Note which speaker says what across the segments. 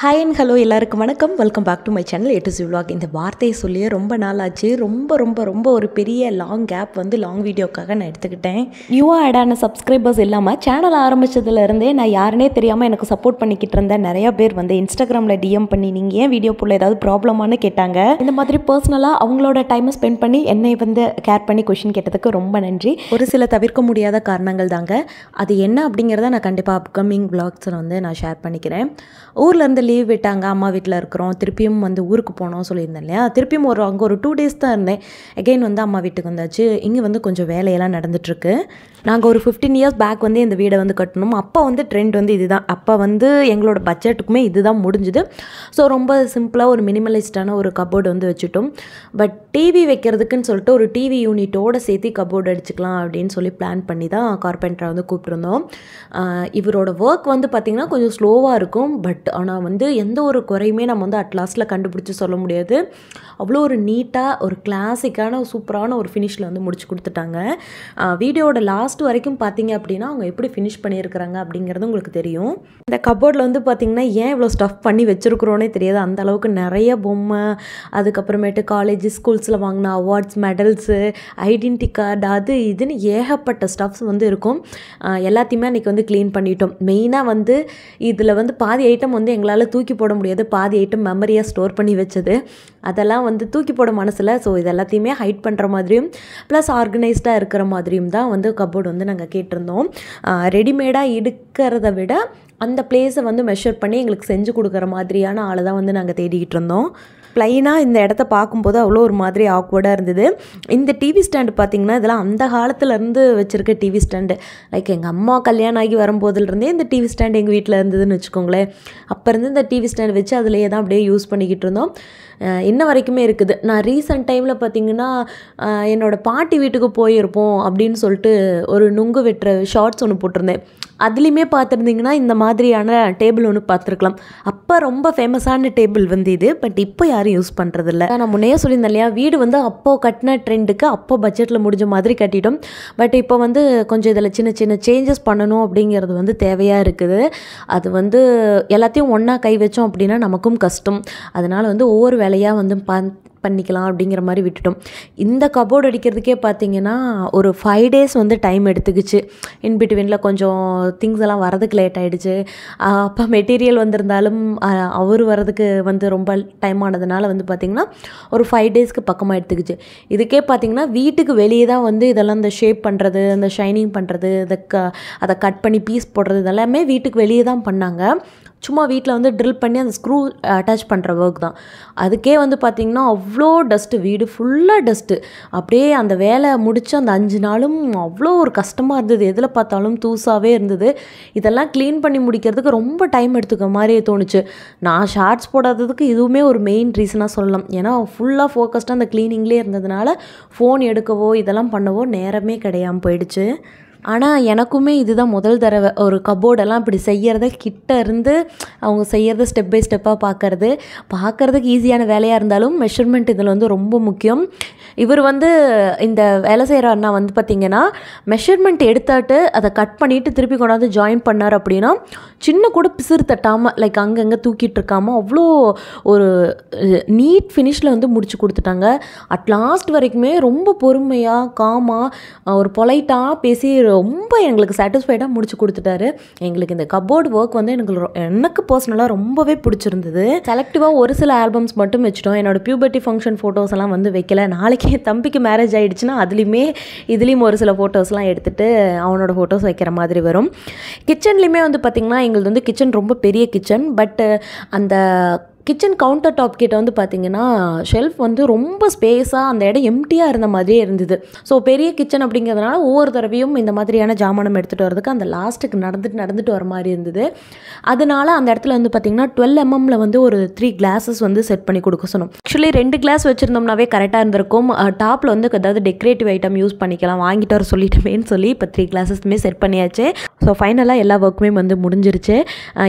Speaker 1: hi and hello எல்லாருக்கும் வணக்கம் welcome back to my channel எட்டு சி விலாக் இந்த வார்த்தையை சொல்லியே ரொம்ப நாள் ஆச்சு ரொம்ப ரொம்ப ரொம்ப ஒரு பெரிய லாங் கேப் வந்து லாங் வீடியோக்காக நான் எடுத்துக்கிட்டேன் நியூவாக ஆட் ஆன சப்ஸ்கிரைபர்ஸ் இல்லாமல் சேனல் ஆரம்பித்ததுலேருந்தே நான் யாருனே தெரியாமல் எனக்கு சப்போர்ட் பண்ணிக்கிட்டு இருந்தேன் நிறையா பேர் வந்து இன்ஸ்டாகிராமில் டிஎம் பண்ணி நீங்கள் ஏன் வீடியோ போல் ஏதாவது ப்ராப்ளமானு கேட்டாங்க இந்த மாதிரி பர்சனலாக அவங்களோட டைமை ஸ்பெண்ட் பண்ணி என்னை வந்து கேர் பண்ணி கொஷின் கேட்டதுக்கு ரொம்ப நன்றி ஒரு சில தவிர்க்க முடியாத காரணங்கள் தாங்க அது என்ன அப்படிங்கிறத நான் கண்டிப்பாக அப்கமிங் விலாக்ஸில் வந்து நான் ஷேர் பண்ணிக்கிறேன் ஊரில் இருந்து லீவ் விட்டாங்க அம்மா வீட்டில் இருக்கிறோம் திருப்பியும் வந்து ஊருக்கு போனோம் சொல்லியிருந்தேன் இல்லையா திருப்பியும் ஒரு அங்கே ஒரு டூ டேஸ் தான் இருந்தேன் அகெயின் வந்து அம்மா வீட்டுக்கு வந்தாச்சு இங்கே வந்து கொஞ்சம் வேலையெல்லாம் நடந்துட்டுருக்கு நாங்கள் ஒரு ஃபிஃப்டீன் இயர்ஸ் பேக் வந்து இந்த வீடை வந்து கட்டணும் அப்போ வந்து ட்ரெண்ட் வந்து இதுதான் அப்போ வந்து எங்களோட பட்ஜெட்டுக்குமே இதுதான் முடிஞ்சுது ஸோ ரொம்ப சிம்பிளாக ஒரு மினிமலைஸ்டான ஒரு கபோர்டு வந்து வச்சுட்டோம் பட் டிவி வைக்கிறதுக்குன்னு சொல்லிட்டு ஒரு டிவி யூனிட்டோடு சேர்த்து கபோர்டு அடிச்சுக்கலாம் அப்படின்னு சொல்லி பிளான் பண்ணி தான் கார்பெண்டரை வந்து கூப்பிட்டுருந்தோம் இவரோட ஒர்க் வந்து பார்த்திங்கன்னா கொஞ்சம் ஸ்லோவாக இருக்கும் பட் ஆனால் வந்து வந்து எந்த ஒரு குறையுமே நம்ம வந்து அட்லாஸ்டில் கண்டுபிடிச்சி சொல்ல முடியாது அவ்வளோ ஒரு நீட்டாக ஒரு கிளாசிக்கான சூப்பரான ஒரு ஃபினிஷில் வந்து முடிச்சு கொடுத்துட்டாங்க வீடியோட லாஸ்ட் வரைக்கும் பார்த்தீங்க அப்படின்னா அவங்க எப்படி ஃபினிஷ் பண்ணியிருக்கிறாங்க அப்படிங்கிறது உங்களுக்கு தெரியும் இந்த கபோர்டில் வந்து பார்த்திங்கன்னா ஏன் இவ்வளோ ஸ்டஃப் பண்ணி வச்சுருக்குறோன்னே தெரியாது அந்த அளவுக்கு நிறைய பொம்மை அதுக்கப்புறமேட்டு காலேஜ் ஸ்கூல்ஸில் வாங்கின அவார்ட்ஸ் மெடல்ஸு ஐடென்டி கார்டு அது இதுன்னு ஏகப்பட்ட ஸ்டஃப்ஸ் வந்து இருக்கும் எல்லாத்தையுமே அன்றைக்கி வந்து க்ளீன் பண்ணிட்டோம் மெயினாக வந்து இதில் வந்து பாதி ஐட்டம் வந்து எங்களால் தூக்கி போட முடியாது பாதி ஐட்டம் மெமரியாக ஸ்டோர் பண்ணி வச்சது அதெல்லாம் வந்து தூக்கி போட மனசில் ஸோ இது எல்லாத்தையுமே ஹைட் பண்ணுற மாதிரியும் ப்ளஸ் ஆர்கனைஸ்டாக இருக்கிற மாதிரியும் தான் வந்து கபோர்டு வந்து நாங்கள் கேட்டிருந்தோம் ரெடிமேடாக எடுக்கிறத விட அந்த பிளேஸை வந்து மெஷர் பண்ணி எங்களுக்கு செஞ்சு கொடுக்குற மாதிரியான ஆளை தான் வந்து நாங்கள் தேடிக்கிட்டு இருந்தோம் ப்ளைனாக இந்த இடத்த பார்க்கும்போது அவ்வளோ ஒரு மாதிரி ஆக்வர்டாக இருந்தது இந்த டிவி ஸ்டாண்டு பார்த்திங்கன்னா இதெல்லாம் அந்த காலத்துலேருந்து வச்சுருக்க டிவி ஸ்டாண்டு லைக் எங்கள் அம்மா கல்யாணம் ஆகி வரும்போதுலேருந்தே இந்த டிவி ஸ்டாண்டு எங்கள் வீட்டில் இருந்ததுன்னு வச்சுக்கோங்களேன் அப்போ இருந்து இந்த டிவி ஸ்டாண்டு வச்சு அதிலேயே தான் அப்படியே யூஸ் பண்ணிக்கிட்டு இருந்தோம் இன்ன வரைக்குமே இருக்குது நான் ரீசெண்ட் டைமில் பார்த்திங்கன்னா என்னோடய பாட்டி வீட்டுக்கு போயிருப்போம் அப்படின்னு சொல்லிட்டு ஒரு நுங்கு வெட்டுற ஷார்ட்ஸ் ஒன்று போட்டிருந்தேன் அதுலேயுமே பார்த்துருந்தீங்கன்னா இந்த மாதிரியான டேபிள் ஒன்று பார்த்துருக்கலாம் அப்போ ரொம்ப ஃபேமஸான டேபிள் வந்து இது பட் இப்போ யாரும் யூஸ் பண்ணுறதில்ல நான் முன்னையே சொல்லியிருந்தேன் இல்லையா வீடு வந்து அப்போது கட்டின ட்ரெண்டுக்கு அப்போ பட்ஜெட்டில் முடிஞ்ச மாதிரி கட்டிட்டோம் பட் இப்போ வந்து கொஞ்சம் இதில் சின்ன சின்ன சேஞ்சஸ் பண்ணணும் அப்படிங்கிறது வந்து தேவையாக இருக்குது அது வந்து எல்லாத்தையும் ஒன்றா கை வச்சோம் அப்படின்னா நமக்கும் கஷ்டம் அதனால் வந்து ஒவ்வொரு வேலையாக வந்து பண்ணிக்கலாம் அப்படிங்கிற மாதிரி விட்டுட்டோம் இந்த கபோர்டு அடிக்கிறதுக்கே பார்த்தீங்கன்னா ஒரு ஃபைவ் டேஸ் வந்து டைம் எடுத்துக்கிச்சு இன் பிட்வீனில் கொஞ்சம் திங்ஸ் எல்லாம் வரதுக்கு லேட் ஆகிடுச்சு அப்போ மெட்டீரியல் வந்திருந்தாலும் அவர் வரதுக்கு வந்து ரொம்ப டைம் ஆனதுனால வந்து பார்த்திங்கன்னா ஒரு ஃபைவ் டேஸ்க்கு பக்கமாக எடுத்துக்கிச்சு இதுக்கே பார்த்திங்கன்னா வீட்டுக்கு வெளியே தான் வந்து இதெல்லாம் இந்த ஷேப் பண்ணுறது அந்த ஷைனிங் பண்ணுறது இதை க அதை கட் பண்ணி பீஸ் போடுறது இதெல்லாமே வீட்டுக்கு வெளியே தான் பண்ணாங்க சும்மா வீட்டில் வந்து ட்ரில் பண்ணி அந்த ஸ்க்ரூ அட்டாச் பண்ணுற ஒர்க் தான் அதுக்கே வந்து பார்த்திங்கன்னா அவ்வளோ டஸ்ட்டு வீடு ஃபுல்லாக டஸ்ட்டு அப்படியே அந்த வேலை முடித்து அந்த அஞ்சு நாளும் அவ்வளோ ஒரு கஷ்டமாக இருந்தது எதில் பார்த்தாலும் தூசாகவே இருந்தது இதெல்லாம் க்ளீன் பண்ணி முடிக்கிறதுக்கு ரொம்ப டைம் எடுத்துக்க மாதிரியே தோணுச்சு நான் ஷார்ட்ஸ் போடாததுக்கு இதுவுமே ஒரு மெயின் ரீசனாக சொல்லலாம் ஏன்னா ஃபுல்லாக ஃபோக்கஸ்டாக அந்த க்ளீனிங்லேயே இருந்ததுனால ஃபோன் எடுக்கவோ இதெல்லாம் பண்ணவோ நேரமே கிடையாமல் போயிடுச்சு ஆனால் எனக்குமே இதுதான் முதல் தடவை ஒரு கபோர்டெல்லாம் இப்படி செய்கிறத கிட்ட இருந்து அவங்க செய்கிறத ஸ்டெப் பை ஸ்டெப்பாக பார்க்குறது பார்க்குறதுக்கு ஈஸியான வேலையாக இருந்தாலும் மெஷர்மெண்ட் இதில் வந்து ரொம்ப முக்கியம் இவர் வந்து இந்த வேலை செய்கிற அண்ணா வந்து பார்த்திங்கன்னா மெஷர்மெண்ட் எடுத்தாட்டு அதை கட் பண்ணிவிட்டு திருப்பி கொண்டாந்து ஜாயின் பண்ணார் அப்படின்னா சின்ன கூட பிசிறு தட்டாமல் லைக் அங்கங்கே தூக்கிட்டு இருக்காமல் அவ்வளோ ஒரு நீட் ஃபினிஷில் வந்து முடிச்சு கொடுத்துட்டாங்க அட் லாஸ்ட் வரைக்குமே ரொம்ப பொறுமையாக காமாக ஒரு பொலைட்டாக பேசி ரொம்ப எங்களுக்கு சாட்டிஸ்ஃபைடாக முடிச்சு கொடுத்துட்டாரு எங்களுக்கு இந்த கபோர்டு ஒர்க் வந்து எனக்கு எனக்கு பர்சனலாக ரொம்பவே பிடிச்சிருந்தது செலக்டிவாக ஒரு சில ஆல்பம்ஸ் மட்டும் வச்சுட்டோம் என்னோடய பியூபர்ட்டி ஃபங்க்ஷன் ஃபோட்டோஸ் எல்லாம் வந்து வைக்கல நாளைக்கு என் தம்பிக்கு மேரேஜ் ஆகிடுச்சுன்னா அதுலேயுமே இதுலேயும் ஒரு சில ஃபோட்டோஸ்லாம் எடுத்துகிட்டு அவனோட ஃபோட்டோஸ் வைக்கிற மாதிரி வரும் கிச்சன்லேயுமே வந்து பார்த்திங்கன்னா எங்களுக்கு வந்து கிச்சன் ரொம்ப பெரிய கிச்சன் பட்டு அந்த கிச்சன் கவுண்டர் டாப் கிட்ட வந்து பார்த்திங்கன்னா ஷெல்ஃப் வந்து ரொம்ப ஸ்பேஸாக அந்த இடம் எம்டியாக இருந்த மாதிரியே இருந்தது ஸோ பெரிய கிச்சன் அப்படிங்கிறதுனால ஒவ்வொரு தடவையும் இந்த மாதிரியான ஜாமானம் எடுத்துகிட்டு வரதுக்கு அந்த லாஸ்ட்டுக்கு நடந்துட்டு நடந்துட்டு வர மாதிரி இருந்தது அதனால அந்த இடத்துல வந்து பார்த்தீங்கன்னா டுவெல் எம்எம்ல வந்து ஒரு த்ரீ கிளாஸஸ் வந்து செட் பண்ணி கொடுக்க சொன்னோம் ஆக்சுவலி ரெண்டு கிளாஸ் வச்சுருந்தோம்னாவே கரெக்டாக இருந்திருக்கும் டாப்பில் வந்து ஏதாவது டெக்கரேட்டிவ் ஐட்டம் யூஸ் பண்ணிக்கலாம் வாங்கிட்டு வர சொல்லிட்டோமேன்னு சொல்லி இப்போ த்ரீ கிளாஸஸ்மே செட் பண்ணியாச்சு ஸோ ஃபைனலாக எல்லா ஒர்க்குமே வந்து முடிஞ்சிருச்சு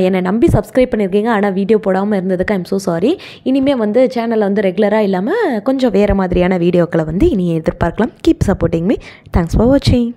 Speaker 1: என்னை நம்பி சப்ஸ்கிரைப் பண்ணியிருக்கீங்க ஆனால் வீடியோ போடாமல் இருந்ததுக்கு ஐம் ஸோ சாரி இனிமேல் வந்து சேனலில் வந்து ரெகுலராக இல்லாமல் கொஞ்சம் வேறு மாதிரியான வீடியோக்களை வந்து இனி எதிர்பார்க்கலாம் keep supporting me thanks for வாட்சிங்